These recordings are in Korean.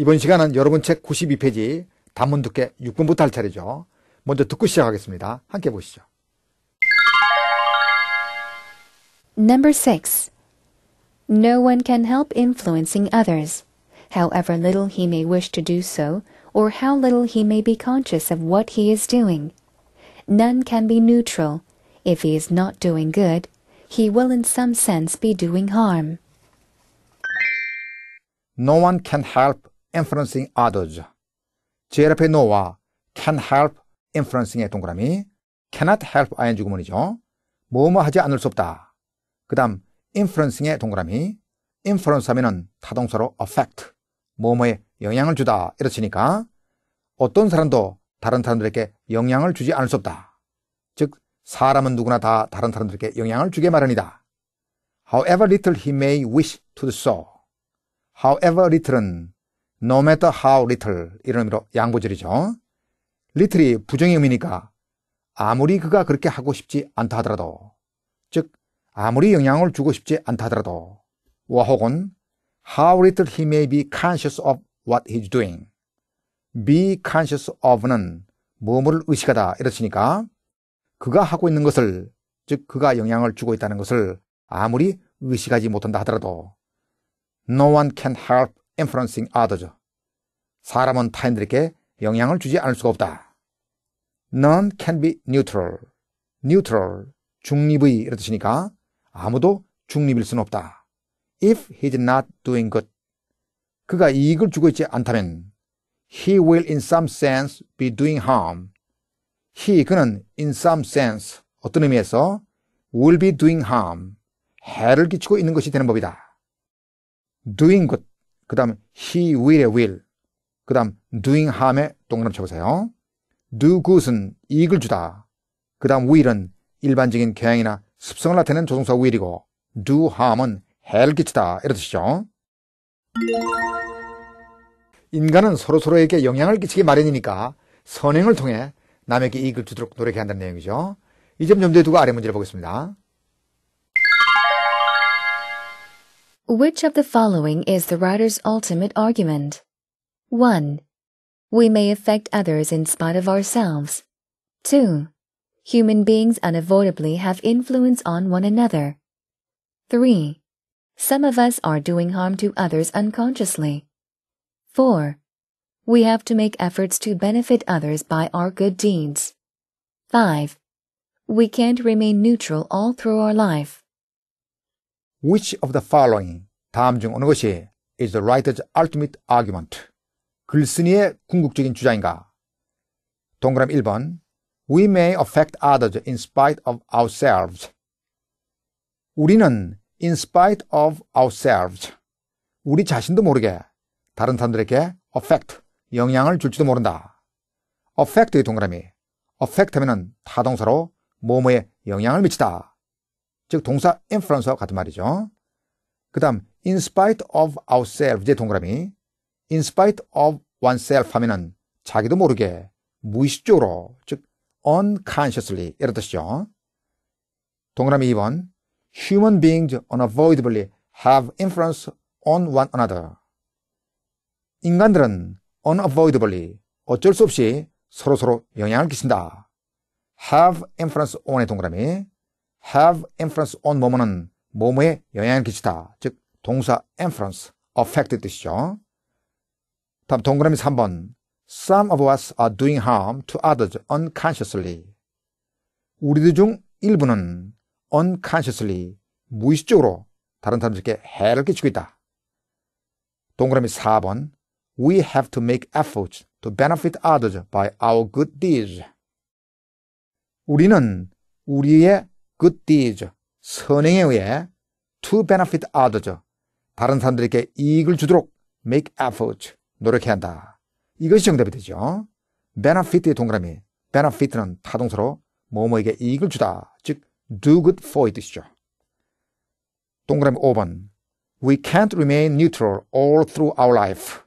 이번 시간은 여러분 책 92페이지 단문 두께 6번부터 할 차례죠. 먼저 듣고 시작하겠습니다. 함께 보시죠. Number 6. No one can help influencing others, however little he may wish to do so or how little he may be conscious of what he is doing. None can be neutral. If he is not doing good, he will in some sense be doing harm. No one can help inferencing others. 제일 앞에 no와 can help inferencing의 동그라미, cannot help ing 구문이죠. 뭐뭐 하지 않을 수 없다. 그 다음 inferencing의 동그라미, inference 하면은 타동사로 affect, 뭐뭐에 영향을 주다 이렇으니까 어떤 사람도 다른 사람들에게 영향을 주지 않을 수 없다. 즉 사람은 누구나 다 다른 사람들에게 영향을 주게 마련이다. However little he may wish to do so. However little은 no matter how little 이런 의미로 양보절이죠. little이 부정의 의미니까 아무리 그가 그렇게 하고 싶지 않다 하더라도 즉 아무리 영향을 주고 싶지 않다 하더라도 와 혹은 how little he may be conscious of what he's doing be conscious of는 뭐뭐를 의식하다 이렇으니까 그가 하고 있는 것을 즉 그가 영향을 주고 있다는 것을 아무리 의식하지 못한다 하더라도 no one can help inferencing other죠. 사람은 타인들에게 영향을 주지 않을 수가 없다. None can be neutral. neutral, 중립의 이런 뜻이니까 아무도 중립일 수는 없다. If he's not doing good. 그가 이익을 주고 있지 않다면 he will in some sense be doing harm. he, 그는 in some sense, 어떤 의미에서 will be doing harm, 해를 끼치고 있는 것이 되는 법이다. doing good, 그 다음 he will의 will 그 다음 doing harm의 동그라미 쳐보세요 do good은 이익을 주다 그 다음 will은 일반적인 경향이나 습성을 나타내는 조동사 will이고 do harm은 해를 끼치다 이런 뜻이죠 인간은 서로서로에게 영향을 끼치기 마련이니까 선행을 통해 남에게 이익을 주도록 노력해야 한다는 내용이죠 이점 염두에 두고 아래 문제를 보겠습니다 Which of the following is the writer's ultimate argument? 1. We may affect others in spite of ourselves. 2. Human beings unavoidably have influence on one another. 3. Some of us are doing harm to others unconsciously. 4. We have to make efforts to benefit others by our good deeds. 5. We can't remain neutral all through our life. Which of the following 다음 중 어느 것이 is the writer's ultimate argument 글쓴이의 궁극적인 주장인가? 동그라미 1번 We may affect others in spite of ourselves. 우리는 in spite of ourselves 우리 자신도 모르게 다른 사람들에게 affect 영향을 줄지도 모른다. affect의 동그라미 affect 하면은 타동사로 뭐뭐에 영향을 미치다. 즉 동사 influence와 같은 말이죠. 그 다음 in spite of ourselves 이제 동그라미 in spite of oneself 하면은 자기도 모르게 무의식적으로 즉 unconsciously 이런 뜻이죠. 동그라미 2번 human beings unavoidably have influence on one another 인간들은 unavoidably 어쩔 수 없이 서로서로 서로 영향을 끼친다. have influence on의 동그라미 have influence on 뭐뭐는 뭐뭐에 영향을 끼치다. 즉 동사 influence, affect의 뜻이죠. 다음 동그라미 3번 Some of us are doing harm to others unconsciously. 우리들 중 일부는 unconsciously, 무의식적으로 다른 사람들에게 해를 끼치고 있다. 동그라미 4번 We have to make efforts to benefit others by our good deeds. 우리는 우리의 good deeds, 선행에 의해 to benefit o t h e r s 다른 사람들에게 이익을 주도록 make efforts, 노력해야 한다. 이것이 정답이 되죠. benefit의 동그라미, benefit는 타동사로 뭐뭐에게 이익을 주다, 즉 do good for 이 뜻이죠. 동그라미 5번 We can't remain neutral all through our life.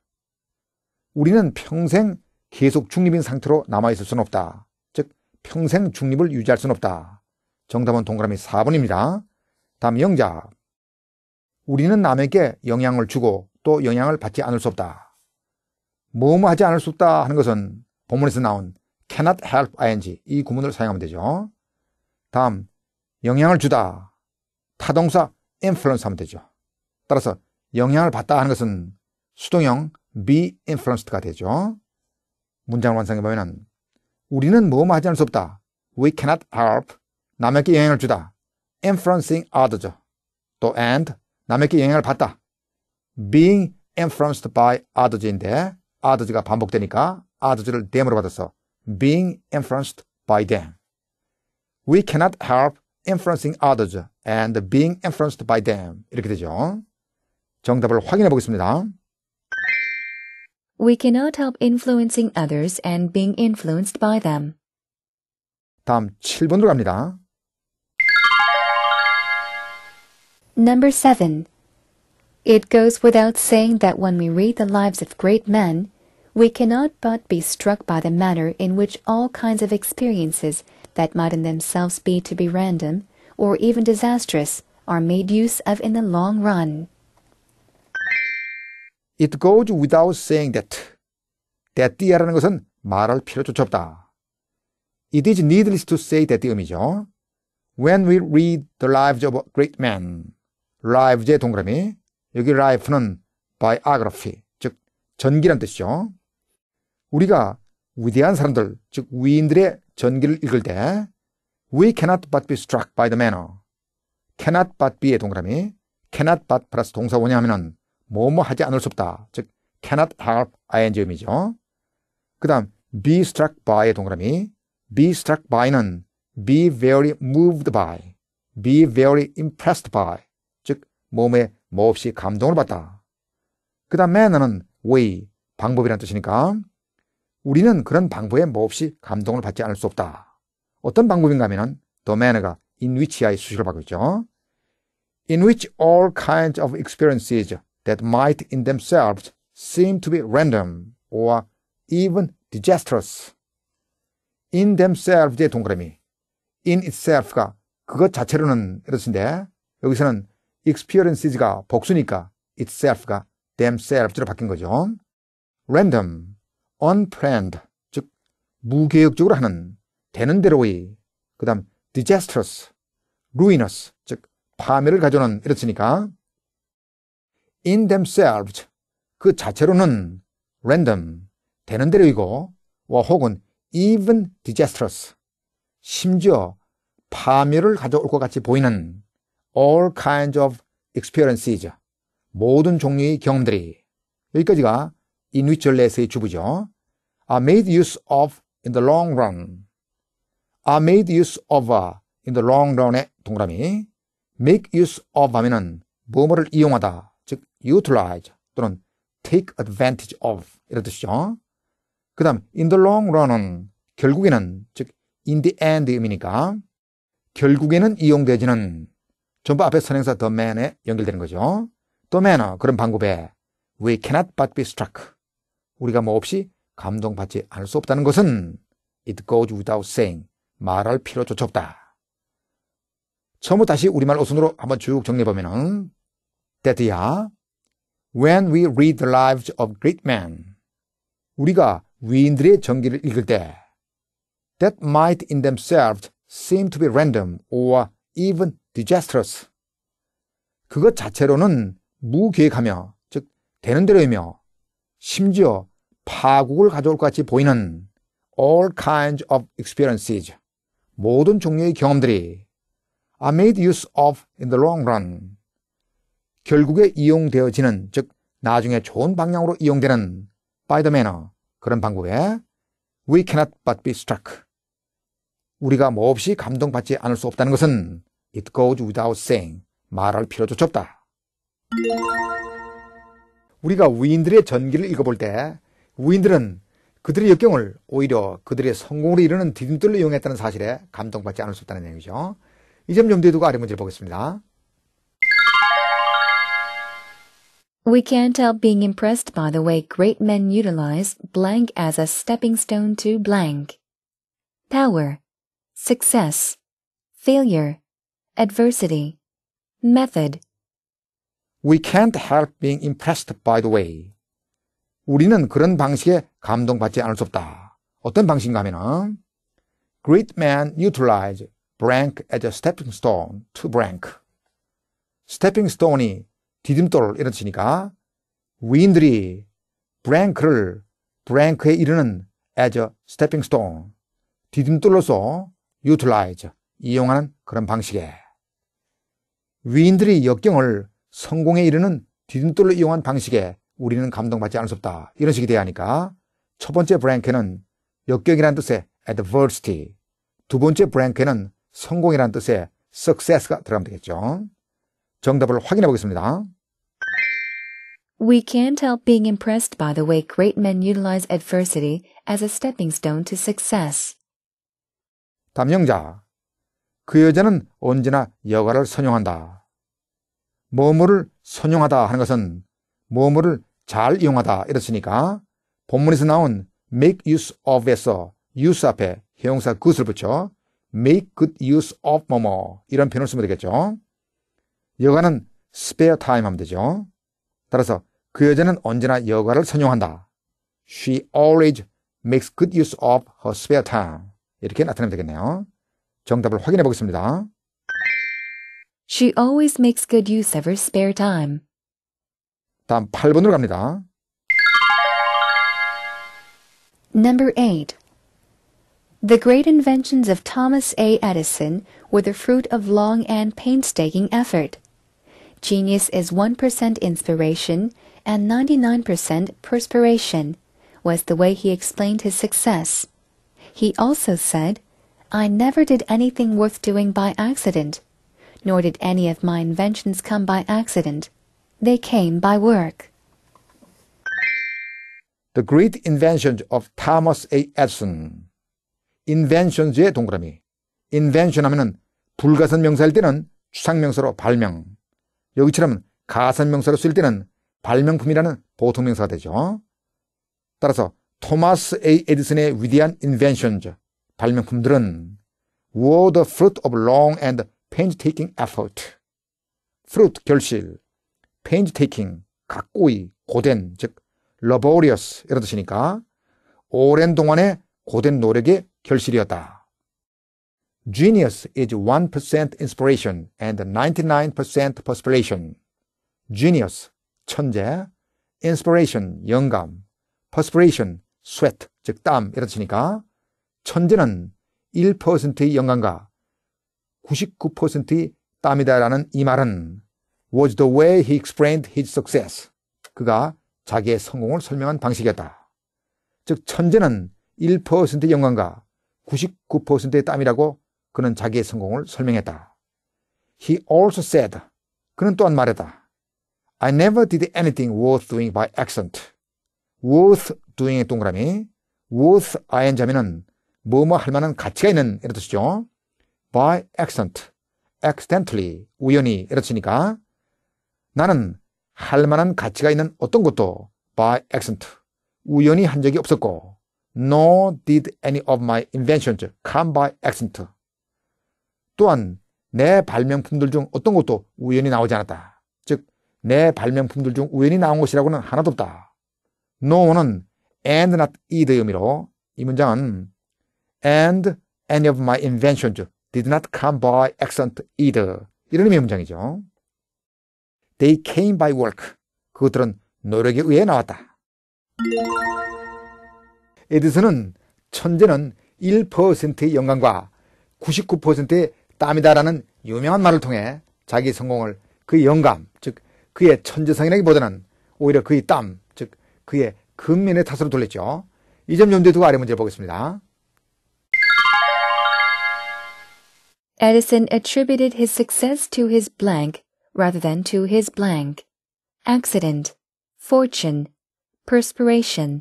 우리는 평생 계속 중립인 상태로 남아있을 수는 없다. 즉, 평생 중립을 유지할 수는 없다. 정답은 동그라미 4번입니다. 다음 영자 우리는 남에게 영향을 주고 또 영향을 받지 않을 수 없다. 뭐 뭐 하지 않을 수 없다 하는 것은 본문에서 나온 cannot help ing 이 구문을 사용하면 되죠. 다음 영향을 주다 타동사 influence 하면 되죠. 따라서 영향을 받다 하는 것은 수동형 be influenced가 되죠. 문장을 완성해보면 우리는 뭐 뭐 하지 않을 수 없다. We cannot help 남에게 영향을 주다. influencing others. 또 and 남에게 영향을 받다. being influenced by others인데 others가 반복되니까 others를 them으로 받아서 being influenced by them. We cannot help influencing others and being influenced by them. 이렇게 되죠. 정답을 확인해 보겠습니다. We cannot help influencing others and being influenced by them. 다음 7번으로 갑니다. Number 7. It goes without saying that when we read the lives of great men, we cannot but be struck by the manner in which all kinds of experiences that might in themselves be to be random, or even disastrous, are made use of in the long run. It goes without saying that. that이라는 것은 말할 필요조차 없다. It is needless to say that 의미죠. When we read the lives of great men, live의 동그라미. 여기 life는 biography, 즉 전기란 뜻이죠. 우리가 위대한 사람들, 즉 위인들의 전기를 읽을 때 we cannot but be struck by the manner. cannot but be의 동그라미. cannot but 플러스 동사 원냐 하면은 뭐뭐 하지 않을 수 없다. 즉 cannot help ing음이죠. 그다음 be struck by의 동그라미. be struck by는 be very moved by, be very impressed by 몸에 몹시 감동을 받다. 그 다음 manner는 way, 방법이란 뜻이니까 우리는 그런 방법에 몹시 감동을 받지 않을 수 없다. 어떤 방법인가 하면 the manner가 in which의 수식을 받고 있죠. in which all kinds of experiences that might in themselves seem to be random or even disastrous. in themselves의 동그라미. in itself가 그것 자체로는 이렇습니다. 여기서는 experiences가 복수니까 itself가 themselves로 바뀐 거죠. random, unplanned, 즉 무계획적으로 하는, 되는 대로의, 그 다음 disastrous, ruinous, 즉 파멸을 가져오는 이렇으니까 in themselves, 그 자체로는 random, 되는 대로이고 와 혹은 even disastrous, 심지어 파멸을 가져올 것 같이 보이는 all kinds of experiences. 모든 종류의 경험들이. 여기까지가 in which less의 주부죠. are made use of in the long run. are made use of in the long run의 동그라미. make use of 하면은 뭐뭐를 이용하다. 즉, utilize 또는 take advantage of 이런 뜻이죠. 그 다음 in the long run은 결국에는 즉 in the end 의미니까 결국에는 이용되지는 전부 앞에 선행사 the man에 연결되는 거죠. the manner, 그런 방법에 we cannot but be struck. 우리가 뭐 없이 감동받지 않을 수 없다는 것은 it goes without saying. 말할 필요조차 없다. 처음부터 다시 우리말 어순으로 한번 쭉 정리해보면은 that야 when we read the lives of great men 우리가 위인들의 전기를 읽을 때 that might in themselves seem to be random or even disastrous. 그것 자체로는 무계획하며, 즉, 되는 대로이며, 심지어 파국을 가져올 것 같이 보이는 all kinds of experiences. 모든 종류의 경험들이 are made use of in the long run. 결국에 이용되어지는, 즉, 나중에 좋은 방향으로 이용되는 by the manner. 그런 방법에 we cannot but be struck. 우리가 몹시 뭐 감동받지 않을 수 없다는 것은 it goes without saying 말할 필요조차 없다. 우리가 위인들의 전기를 읽어볼 때 위인들은 그들의 역경을 오히려 그들의 성공으로 이르는 디딤돌로 이용했다는 사실에 감동받지 않을 수 없다는 내용이죠. 이점 염두에 두고 아래 문제를 보겠습니다. We can't help being impressed by the way great men utilize blank as a stepping stone to blank. Power, success, failure, adversity, method. We can't help being impressed by the way. 우리는 그런 방식에 감동받지 않을 수 없다. 어떤 방식인가 하면은 Great m a n utilize brank as a stepping stone to brank. stepping stone이 디딤돌 이런 뜻이니까 위인들이 b r a n k h 를 b r a n k 에 이르는 as a stepping stone 디딤돌로서 utilize 이용하는 그런 방식에 위인들이 역경을 성공에 이르는 뒤늦돌로 이용한 방식에 우리는 감동받지 않을 수 없다. 이런 식이 돼야 하니까 첫 번째 브랭크는 역경이라는 뜻의 adversity 두 번째 브랭크는 성공이라는 뜻의 success가 들어가면 되겠죠. 정답을 확인해 보겠습니다. We can't help being impressed by the way great men utilize adversity as a stepping stone to success. 담용자그 여자는 언제나 여가를 선용한다. 뭐뭐를 선용하다 하는 것은 뭐뭐를 잘 이용하다 이렇으니까 본문에서 나온 make use of에서 use 앞에 형용사 good을 붙여 make good use of 뭐뭐 이런 표현을 쓰면 되겠죠. 여가는 spare time 하면 되죠. 따라서 그 여자는 언제나 여가를 선용한다. She always makes good use of her spare time. 이렇게 나타내면 되겠네요. 정답을 확인해 보겠습니다. She always makes good use of her spare time. 다음 8번으로 갑니다. Number 8. The great inventions of Thomas A. Edison were the fruit of long and painstaking effort. Genius is 1% inspiration and 99% perspiration, was the way he explained his success. He also said, I never did anything worth doing by accident, nor did any of my inventions come by accident. They came by work. The great inventions of Thomas A. Edison. Inventions의 동그라미. invention 하면은 불가선 명사일 때는 추상명사로 발명. 여기처럼 가산명사로 쓸 때는 발명품이라는 보통명사가 되죠. 따라서 토마스 A. 에디슨의 위대한 인벤션즈, 발명품들은 were the fruit of long and painstaking effort. fruit, 결실, painstaking, 각고이, 고된, 즉, laborious, 이런 뜻이니까, 오랜 동안의 고된 노력의 결실이었다. Genius is 1% inspiration and 99% perspiration. Genius, 천재, inspiration, 영감, perspiration, sweat, 즉 땀, 이런 뜻이니까 천재는 1%의 영광과 99%의 땀이다라는 이 말은 was the way he explained his success. 그가 자기의 성공을 설명한 방식이었다. 즉 천재는 1%의 영광과 99%의 땀이라고 그는 자기의 성공을 설명했다. He also said, 그는 또한 말했다. I never did anything worth doing by accident. worth doing의 동그라미 worth ing 하면은 뭐뭐 할 만한 가치가 있는 이런 뜻이죠. by accident, accidentally, 우연히 이런 뜻이니까 나는 할 만한 가치가 있는 어떤 것도 by accident, 우연히 한 적이 없었고 nor did any of my inventions come by accident. 또한 내 발명품들 중 어떤 것도 우연히 나오지 않았다. 즉, 내 발명품들 중 우연히 나온 것이라고는 하나도 없다. 노원은 and not 이 d 의미로 이 문장은 and any of my inventions did not come by accent either 이런 의미의 문장이죠. They came by work. 그것들은 노력에 의해 나왔다. 에디슨은 천재는 1%의 영감과 99%의 땀이다라는 유명한 말을 통해 자기 성공을 그 영감, 즉 그의 천재성이라기보다는 오히려 그의 땀, 즉 그의 금민의 탓으로 돌렸죠. 이점 염두에 두고 아래 문제 보겠습니다. Edison attributed his success to his blank rather than to his blank. accident, fortune, perspiration,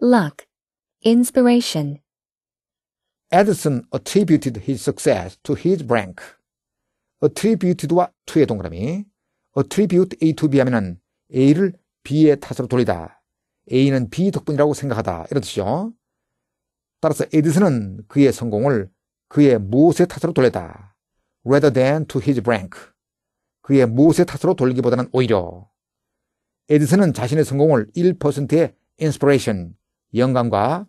luck, inspiration. Edison attributed his success to his blank. attributed와 to의 동그라미. attribute A to B 하면은 A를 B의 탓으로 돌리다. A는 B 덕분이라고 생각하다. 이런 뜻이죠. 따라서 에디슨은 그의 성공을 그의 무엇의 탓으로 돌렸다. rather than to his rank. 그의 무엇의 탓으로 돌리기보다는 오히려 에디슨은 자신의 성공을 1%의 inspiration, 영감과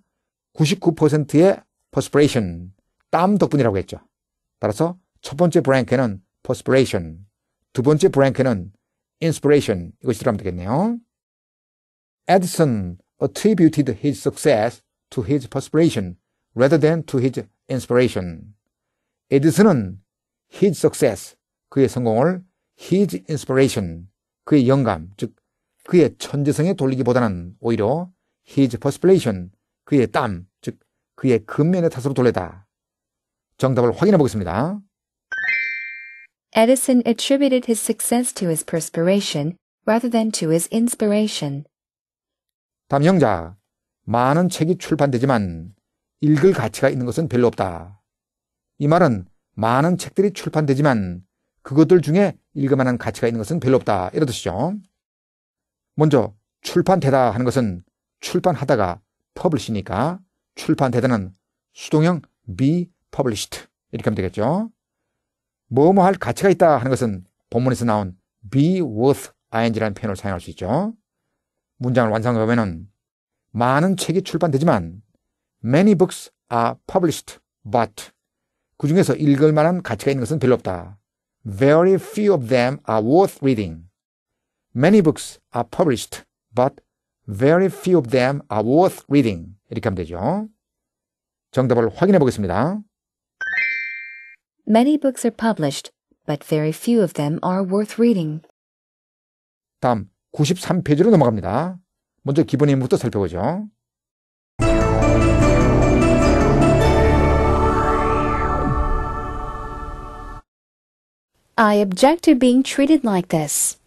99%의 perspiration, 땀 덕분이라고 했죠. 따라서 첫 번째 브랭크는 perspiration, 두 번째 브랭크는 inspiration 이것이 들어가면 되겠네요. Edison attributed his success to his perspiration rather than to his inspiration. 에디슨은 his success, 그의 성공을 his inspiration, 그의 영감, 즉 그의 천재성에 돌리기보다는 오히려 his perspiration, 그의 땀, 즉 그의 근면의 탓으로 돌리다. 정답을 확인해 보겠습니다. Edison attributed his success to his perspiration rather than to his inspiration. 다음 영자. 많은 책이 출판되지만 읽을 가치가 있는 것은 별로 없다. 이 말은 많은 책들이 출판되지만 그것들 중에 읽을 만한 가치가 있는 것은 별로 없다. 이런 뜻이죠. 먼저 출판되다 하는 것은 출판하다가 퍼블리시니까 출판되다는 수동형 be published 이렇게 하면 되겠죠. 뭐뭐 뭐 할 가치가 있다 하는 것은 본문에서 나온 be worth ing라는 표현을 사용할 수 있죠. 문장을 완성하면은 많은 책이 출판되지만 many books are published but 그 중에서 읽을 만한 가치가 있는 것은 별로 없다. Very few of them are worth reading. Many books are published but very few of them are worth reading. 이렇게 하면 되죠. 정답을 확인해 보겠습니다. Many books are published, but very few of them are worth reading. 다음, 93페이지로 넘어갑니다. 먼저 기본 인물부터 살펴보죠. I object to being treated like this.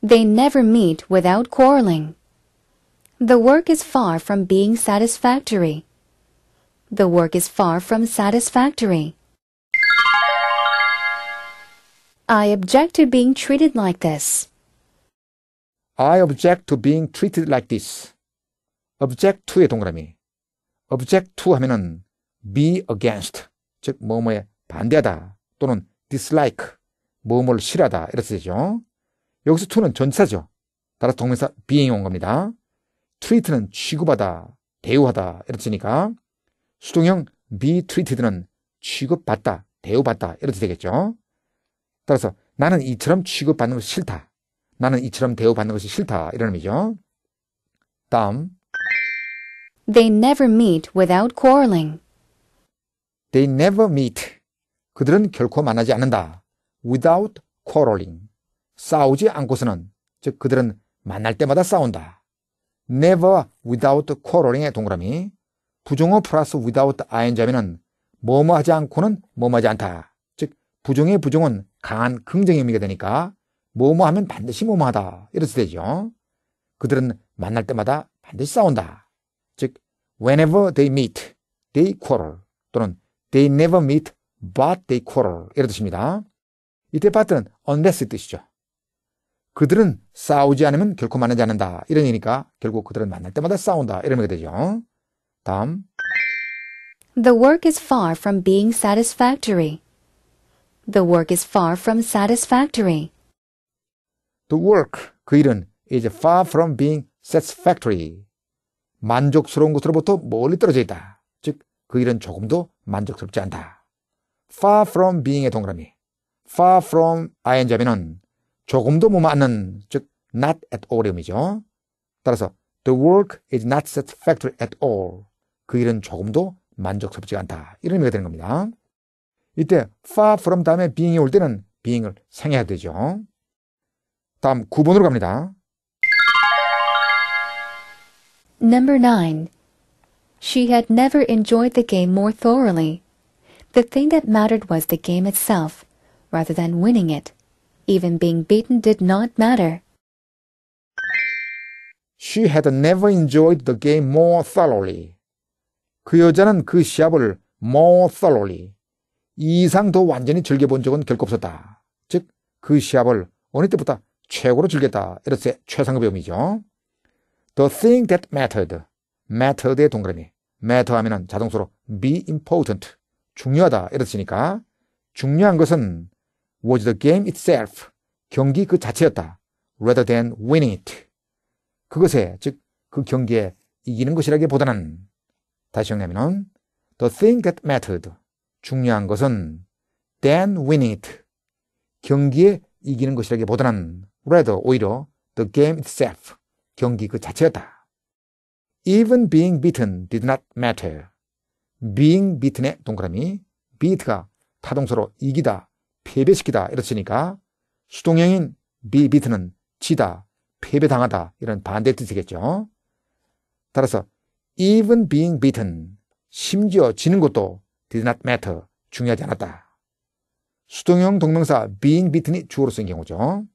They never meet without quarreling. The work is far from being satisfactory. The work is far from satisfactory. I object to being treated like this. I object to being treated like this. object to의 동그라미. object to 하면은 be against. 즉, 뭐뭐에 반대하다. 또는 dislike. 뭐뭐를 싫어하다. 이렇게 되죠. 여기서 to는 전치사죠. 따라서 동명사 being 온 겁니다. treat는 취급하다. 대우하다. 이렇게 되니까 수동형 be treated는 취급받다. 대우받다. 이렇게 되겠죠. 따라서 나는 이처럼 취급받는 거 싫다. 나는 이처럼 대우받는 것이 싫다. 이런 의미죠. 다음. They never meet without quarreling. They never meet. 그들은 결코 만나지 않는다. Without quarreling. 싸우지 않고서는. 즉, 그들은 만날 때마다 싸운다. Never without quarreling의 동그라미. 부종어 플러스 without ing자면은 뭐뭐 하지 않고는 뭐뭐 하지 않다. 즉, 부종의부종은 강한 긍정의 의미가 되니까 뭐뭐 하면 반드시 뭐뭐하다. 이랬을 때죠. 그들은 만날 때마다 반드시 싸운다. 즉, whenever they meet, they quarrel. 또는 they never meet, but they quarrel. 이런 뜻입니다. 이때 파트는 unless 뜻이죠. 그들은 싸우지 않으면 결코 만나지 않는다. 이런 얘기니까 결국 그들은 만날 때마다 싸운다. 이런 얘기가 되죠. 다음. The work is far from being satisfactory. The work is far from satisfactory. The work, 그 일은 is far from being satisfactory. 만족스러운 것으로부터 멀리 떨어져 있다. 즉, 그 일은 조금도 만족스럽지 않다. far from being의 동그라미. far from ing 하면은 조금도 못 맞는, 즉, not at a l l 이 의미죠. 따라서, the work is not satisfactory at all. 그 일은 조금도 만족스럽지 않다. 이런 의미가 되는 겁니다. 이때, far from 다음에 being이 올 때는 being을 생해야 되죠. 다음 9번으로 갑니다. Number 9. She had never enjoyed the game more thoroughly. The thing that mattered was the game itself, rather than winning it. Even being beaten did not matter. She had never enjoyed the game more thoroughly. 그 여자는 그 시합을 more thoroughly 이상 더 완전히 즐겨본 적은 결코 없었다. 즉, 그 시합을 어느 때부터. 최고로 즐겼다. 이렇게 최상급 의미죠. The thing that mattered. mattered의 동그라미. matter 하면은 자동수로 be important. 중요하다. 이렇으니까 중요한 것은 was the game itself. 경기 그 자체였다. rather than win it. 그것에, 즉, 그 경기에 이기는 것이라기보다는 다시 정리하면은 the thing that mattered. 중요한 것은 than win it. 경기에 이기는 것이라기보다는 rather 오히려 the game itself 경기 그 자체였다. Even being beaten did not matter. being beaten의 동그라미 beat가 타동사로 이기다, 패배시키다 이렇으니까 수동형인 be beaten은 지다, 패배당하다 이런 반대 뜻이겠죠. 따라서 even being beaten 심지어 지는 것도 did not matter 중요하지 않았다. 수동형 동명사 being beaten이 주어로 쓴 경우죠.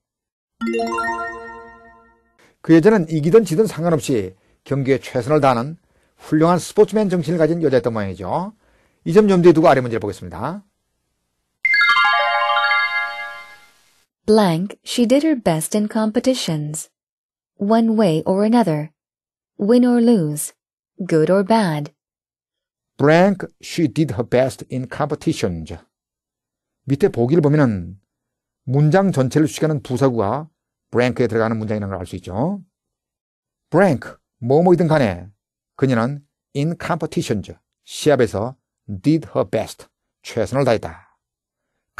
그 여자는 이기든 지든 상관없이 경기에 최선을 다하는 훌륭한 스포츠맨 정신을 가진 여자였던 모양이죠. 이 점 염두에 두고 아래 문제를 보겠습니다. Blank, she did her best in competitions. One way or another. Win or lose. Good or bad. Blank, she did her best in competitions. 밑에 보기를 보면은 문장 전체를 수식하는 부사구가 blank에 들어가는 문장이라는 걸 알 수 있죠. blank, 뭐뭐이든 간에 그녀는 in competitions, 시합에서 did her best, 최선을 다했다.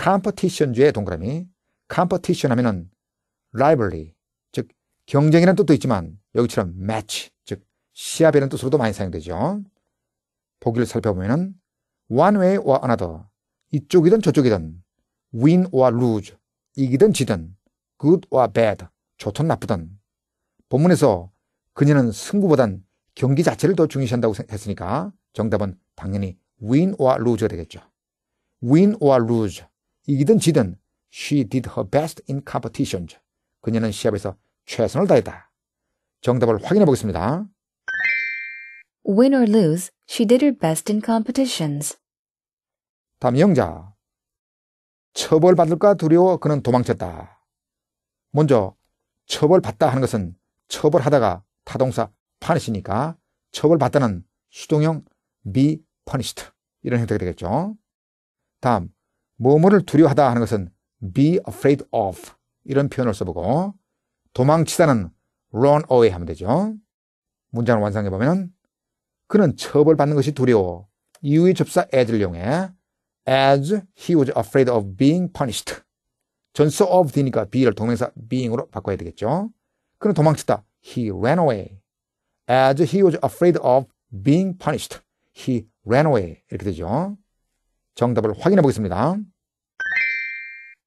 competitions의 동그라미, competition 하면은 rivalry, 즉 경쟁이라는 뜻도 있지만 여기처럼 match, 즉 시합이라는 뜻으로도 많이 사용되죠. 보기를 살펴보면은 one way or another, 이쪽이든 저쪽이든 win or lose, 이기든 지든 good와 bad, 좋든 나쁘든 본문에서 그녀는 승부보단 경기 자체를 더 중시한다고 요 했으니까 정답은 당연히 win or lose가 되겠죠. win or lose, 이기든 지든 she did her best in competitions. 그녀는 시합에서 최선을 다했다. 정답을 확인해 보겠습니다. Win or lose, she did her best in competitions. 다음 영자 처벌받을까 두려워 그는 도망쳤다. 먼저 처벌받다 하는 것은 처벌하다가 타동사 파니시니까 처벌받다는 수동형 be punished 이런 형태가 되겠죠. 다음 뭐뭐를 두려워하다 하는 것은 be afraid of 이런 표현을 써보고 도망치다는 run away 하면 되죠. 문장을 완성해보면 그는 처벌받는 것이 두려워 이후의 접사 as를 이용해 as he was afraid of being punished. 전서 of 되니까 be를 동명사 being으로 바꿔야 되겠죠. 그는 도망쳤다. He ran away. As he was afraid of being punished. He ran away. 이렇게 되죠. 정답을 확인해 보겠습니다.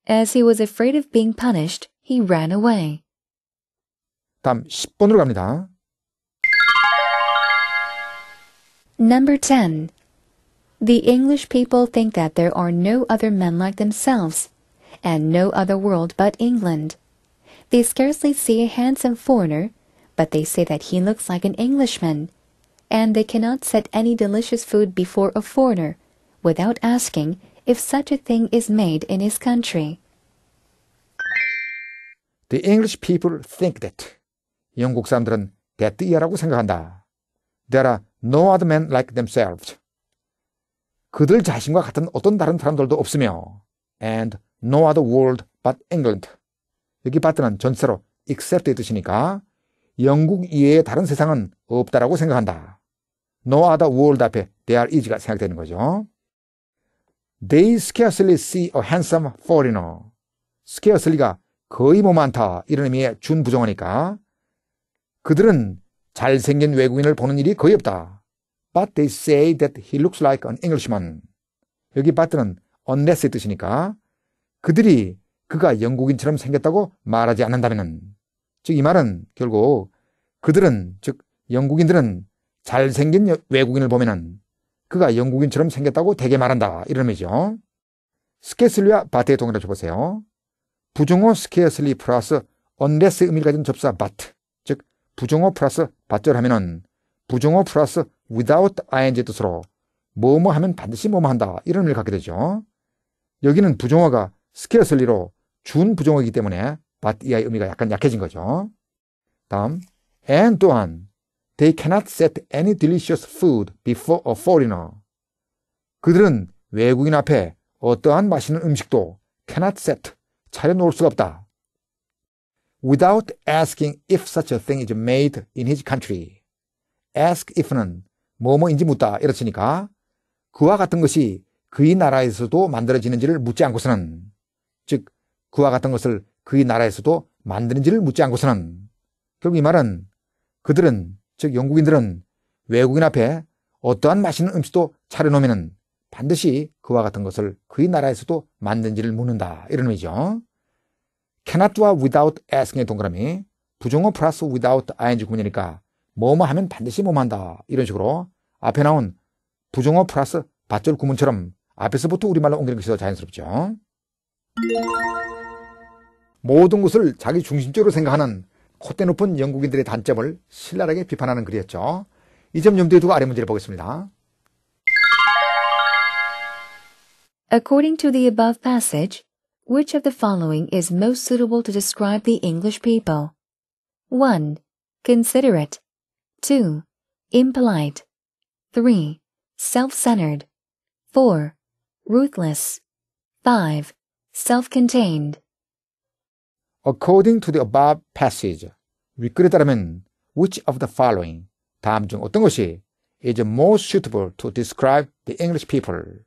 As he was afraid of being punished, he ran away. 다음 10번으로 갑니다. Number 10. The English people think that there are no other men like themselves, and no other world but England. They scarcely see a handsome foreigner, but they say that he looks like an Englishman, and they cannot set any delicious food before a foreigner without asking if such a thing is made in his country. The English people think that. 영국 사람들은 생각한다. There are no other men like themselves. 그들 자신과 같은 어떤 다른 사람들도 없으며 and no other world but England 여기 but는 전체로 except의 뜻이니까 영국 이외의 다른 세상은 없다라고 생각한다. no other world 앞에 there is가 생각되는 거죠. They scarcely see a handsome foreigner. scarcely가 거의 뭐 많다 이런 의미의 준부정어니까 그들은 잘생긴 외국인을 보는 일이 거의 없다. But they say that he looks like an Englishman. 여기 but는 unless의 뜻이니까 그들이 그가 영국인처럼 생겼다고 말하지 않는다면 즉이 말은 결국 그들은 즉 영국인들은 잘생긴 외국인을 보면은 그가 영국인처럼 생겼다고 대개 말한다 이런 의미죠. 스케슬리와 바트의 동일을 줘보세요. 부정어 스케슬리 플러스 언레스 의미를 의 가진 접사 바트 즉 부정어 플러스 바를 하면은 부정어 플러스 without ing 뜻으로 뭐 뭐 하면 반드시 뭐 뭐 한다 이런 의미를 갖게 되죠. 여기는 부정어가 scarcely로 준 부정어이기 때문에 but 이하의 의미가 약간 약해진 거죠. 다음 and 또한 they cannot set any delicious food before a foreigner. 그들은 외국인 앞에 어떠한 맛있는 음식도 cannot set 차려놓을 수가 없다. without asking if such a thing is made in his country. ask if는 뭐뭐인지 묻다 이렇으니까 그와 같은 것이 그의 나라에서도 만들어지는지를 묻지 않고서는 즉 그와 같은 것을 그의 나라에서도 만드는지를 묻지 않고서는 결국 이 말은 그들은 즉 영국인들은 외국인 앞에 어떠한 맛있는 음식도 차려놓으면 반드시 그와 같은 것을 그의 나라에서도 만든지를 묻는다 이런 의미죠. cannot do와 without asking의 동그라미 부정어 플러스 without ing 구문이니까 뭐뭐 하면 반드시 뭐한다 이런 식으로 앞에 나온 부정어 플러스 밧줄 구문처럼 앞에서부터 우리말로 옮기는 것이 더 자연스럽죠. 모든 것을 자기 중심적으로 생각하는 콧대 높은 영국인들의 단점을 신랄하게 비판하는 글이었죠. 이 점 염두에 두고 아래 문제를 보겠습니다. According to the above passage, which of the following is most suitable to describe the English people? 1. Considerate 2. Impolite. 3. Self centered. 4. Ruthless. 5. Self contained. According to the above passage, 위글에 determine which of the following 다음 중 어떤 것이 is most suitable to describe the English people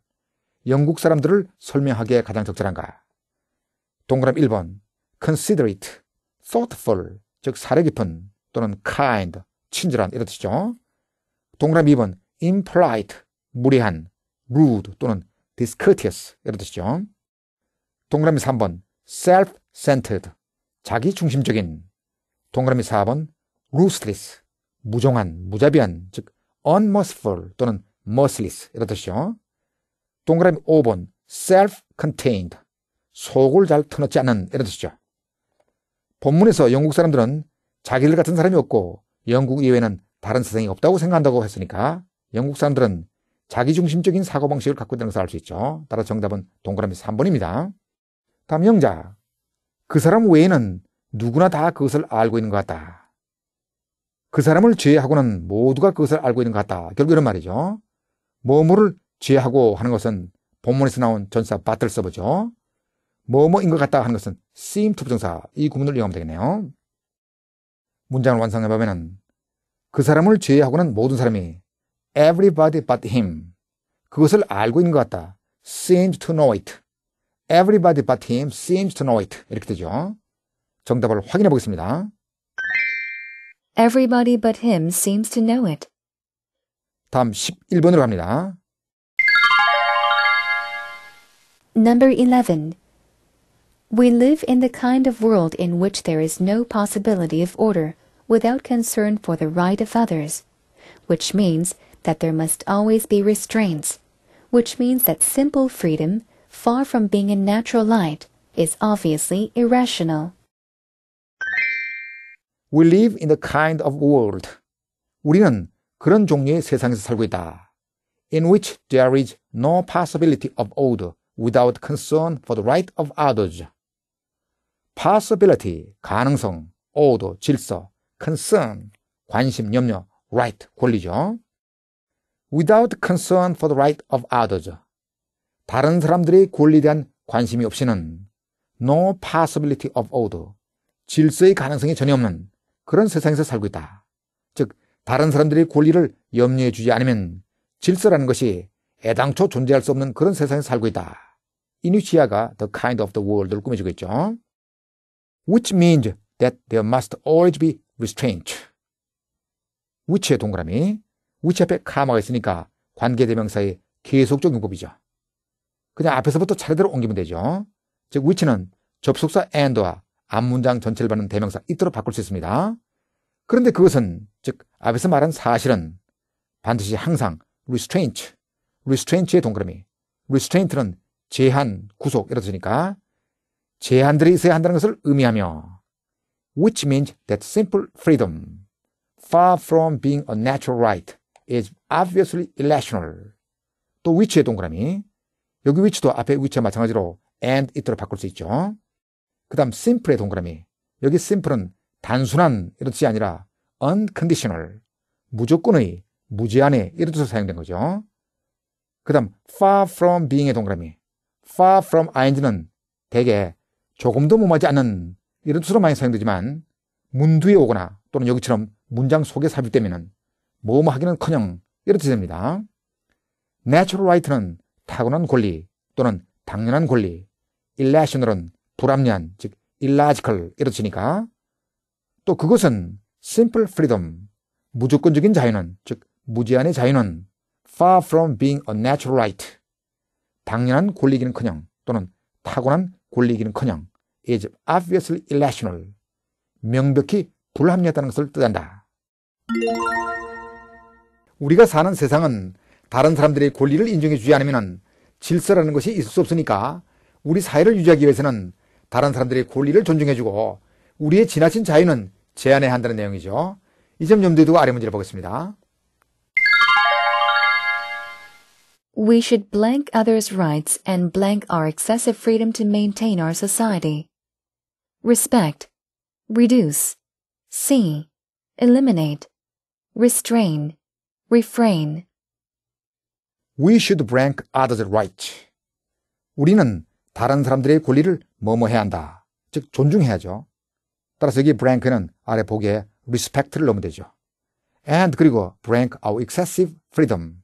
영국 사람들을 설명하기에 가장 적절한가? 동그라미 1번 considerate, thoughtful 즉 사려 깊은 또는 kind 친절한 이런 뜻이죠. 동그라미 2번 impolite 무례한 rude 또는 discourteous 이런 뜻이죠. 동그라미 3번 self-centered 자기중심적인 동그라미 4번 ruthless 무정한 무자비한 즉 unmerciful 또는 merciless 이런 뜻이죠. 동그라미 5번 self-contained 속을 잘 터놓지 않는 이런 뜻이죠. 본문에서 영국 사람들은 자기들 같은 사람이 없고 영국 이외에는 다른 세상이 없다고 생각한다고 했으니까 영국 사람들은 자기중심적인 사고방식을 갖고 있다는 것을 알 수 있죠. 따라 서 정답은 동그라미 3번입니다. 다음 영자. 그 사람 외에는 누구나 다 그것을 알고 있는 것 같다. 그 사람을 죄하고는 모두가 그것을 알고 있는 것 같다. 결국 이런 말이죠. 뭐뭐를 죄하고 하는 것은 본문에서 나온 전사 바틀 써보죠 뭐뭐인 것 같다 하는 것은 seem to 부정사. 이 구문을 이용하면 되겠네요. 문장을 완성해 보면은 그 사람을 제외하고는 모든 사람이 everybody but him 그것을 알고 있는 것 같다. seems to know it. everybody but him seems to know it. 이렇게 되죠. 정답을 확인해 보겠습니다. Everybody but him seems to know it. 다음 11번으로 갑니다. Number 11. We live in the kind of world in which there is no possibility of order. without concern for the right of others, which means that there must always be restraints, which means that simple freedom, far from being a natural light, is obviously irrational. We live in a kind of world. 우리는 그런 종류의 세상에서 살고 있다. In which there is no possibility of order without concern for the right of others. possibility, 가능성, order, 질서, concern, 관심, 염려, right, 권리죠. without concern for the right of others. 다른 사람들의 권리에 대한 관심이 없이는 no possibility of order. 질서의 가능성이 전혀 없는 그런 세상에서 살고 있다. 즉, 다른 사람들의 권리를 염려해 주지 않으면 질서라는 것이 애당초 존재할 수 없는 그런 세상에서 살고 있다. 이니시아가 the kind of the world를 꾸며주겠죠. Which means that there must always be restraint. 위치의 동그라미. 위치 앞에 가마가 있으니까 관계대명사의 계속적 용법이죠. 그냥 앞에서부터 차례대로 옮기면 되죠. 즉 위치는 접속사 and와 앞문장 전체를 받는 대명사 it로 바꿀 수 있습니다. 그런데 그것은 즉 앞에서 말한 사실은 반드시 항상 restraint, restraint의 동그라미. restraint는 제한, 구속 이렇으니까 제한들이 있어야 한다는 것을 의미하며 which means that simple freedom, far from being a natural right, is obviously irrational. 또 w h i c h 의 동그라미. 여기 w h i c h 도 앞에 w h i c h 와 마찬가지로 and it로 바꿀 수 있죠. 그 다음 simple의 동그라미. 여기 simple은 단순한 이런 뜻이 아니라 unconditional, 무조건의, 무제한의 이런 뜻으로 사용된 거죠. 그 다음 far from being의 동그라미. far from ing는 대개 조금도 무마하지 않는 이런 수로 많이 사용되지만 문두에 오거나 또는 여기처럼 문장 속에 삽입되면 뭐뭐 하기는커녕 이렇게 됩니다. natural right는 타고난 권리 또는 당연한 권리, irrational은 불합리한 즉 illogical 이렇지니까 또 그것은 simple freedom 무조건적인 자유는 즉 무제한의 자유는 far from being a natural right 당연한 권리기는커녕 또는 타고난 권리기는커녕 is obviously irrational. 명백히 불합리하다는 것을 뜻한다. 우리가 사는 세상은 다른 사람들의 권리를 인정해 주지 않으면 질서라는 것이 있을 수 없으니까 우리 사회를 유지하기 위해서는 다른 사람들의 권리를 존중해주고 우리의 지나친 자유는 제한해야 한다는 내용이죠. 이 점 염두에 두고 아래 문제를 보겠습니다. We should blank others' rights and blank our excessive freedom to maintain our society. respect, reduce, see, eliminate, restrain, refrain. We should rank others right. 우리는 다른 사람들의 권리를 뭐뭐 해야 한다. 즉 존중해야죠. 따라서 여기 rank는 아래 보기에 respect를 넣으면 되죠. and 그리고 rank our excessive freedom.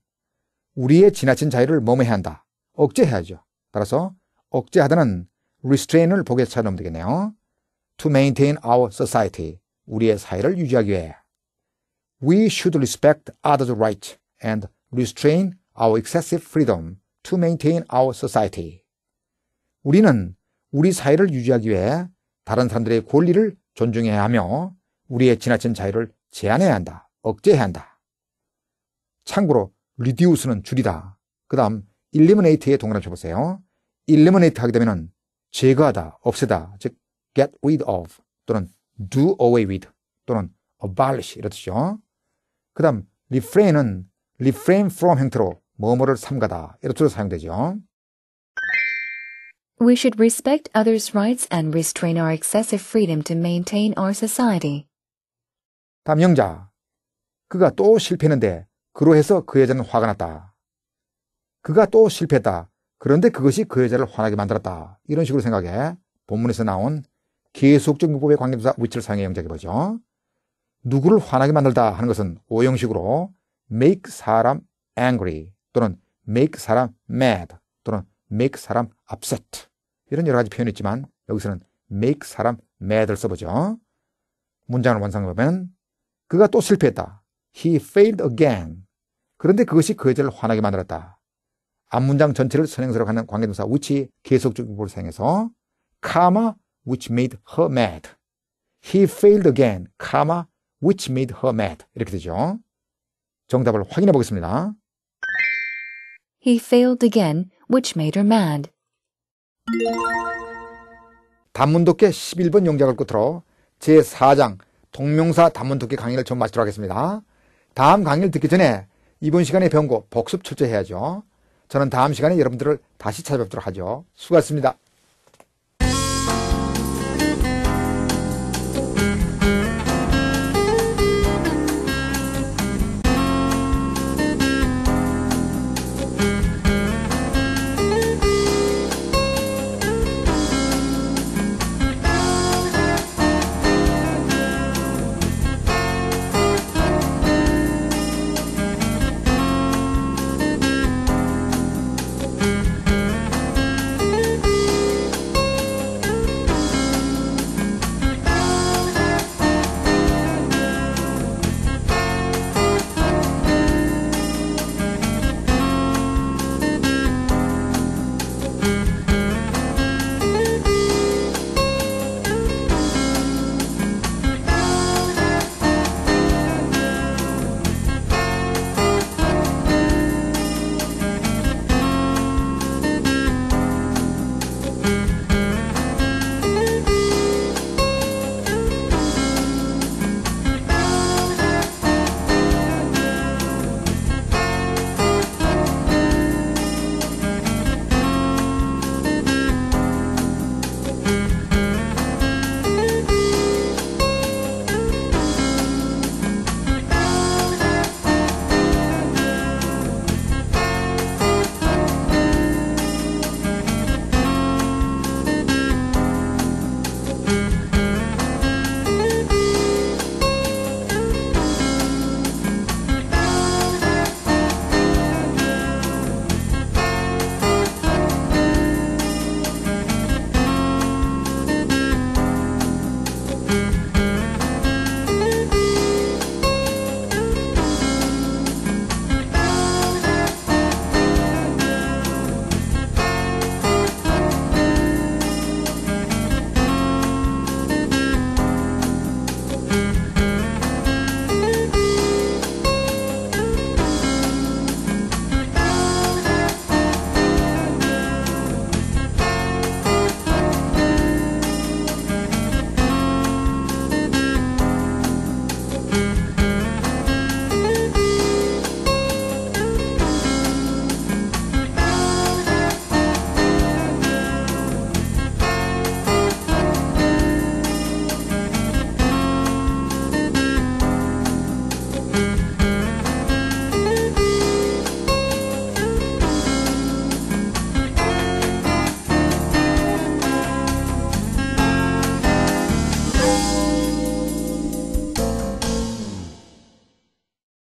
우리의 지나친 자유를 뭐뭐 해야 한다. 억제해야죠. 따라서 억제하다는 restrain을 보기에 찾아놓으면 되겠네요. to maintain our society. 우리의 사회를 유지하기 위해. We should respect others' rights and restrain our excessive freedom to maintain our society. 우리는 우리 사회를 유지하기 위해 다른 사람들의 권리를 존중해야 하며 우리의 지나친 자유를 제한해야 한다. 억제해야 한다. 참고로 reduce는 줄이다. 그 다음 eliminate의 동그라미 쳐보세요. eliminate 하게 되면 은 제거하다, 없애다, 즉 get rid of 또는 do away with 또는 abolish 이런 뜻이죠. 그 다음 refrain은 refrain from 형태로 뭐뭐를 삼가다 이런 뜻으로 사용되죠. We should respect others' rights and restrain our excessive freedom to maintain our society. 다음 영자. 그가 또 실패했는데 그로해서 그 여자는 화가 났다. 그가 또 실패했다. 그런데 그것이 그 여자를 화나게 만들었다. 이런 식으로 생각해 본문에서 나온 계속적 용법의 관계조사 위치를 사용해 영작해 보죠. 누구를 화나게 만들다 하는 것은 오형식으로 make 사람 angry 또는 make 사람 mad 또는 make 사람 upset 이런 여러 가지 표현이 있지만 여기서는 make 사람 m a d 를 써보죠. 문장을 완성해 보면 그가 또 실패했다. He failed again. 그런데 그것이 그 여자를 화나게 만들었다. 앞문장 전체를 선행사로 가는 관계동사 위치 계속적 용법을 사용해서 c o m 마 which made her mad. He failed again, comma, which made her mad. 이렇게 되죠. 정답을 확인해 보겠습니다. He failed again, which made her mad. 단문 독해 11번 영작을 끝으로 제4장 동명사 단문 독해 강의를 좀 마치도록 하겠습니다. 다음 강의를 듣기 전에 이번 시간에 배운 거 복습 철저해야죠. 저는 다음 시간에 여러분들을 다시 찾아뵙도록 하죠. 수고하셨습니다.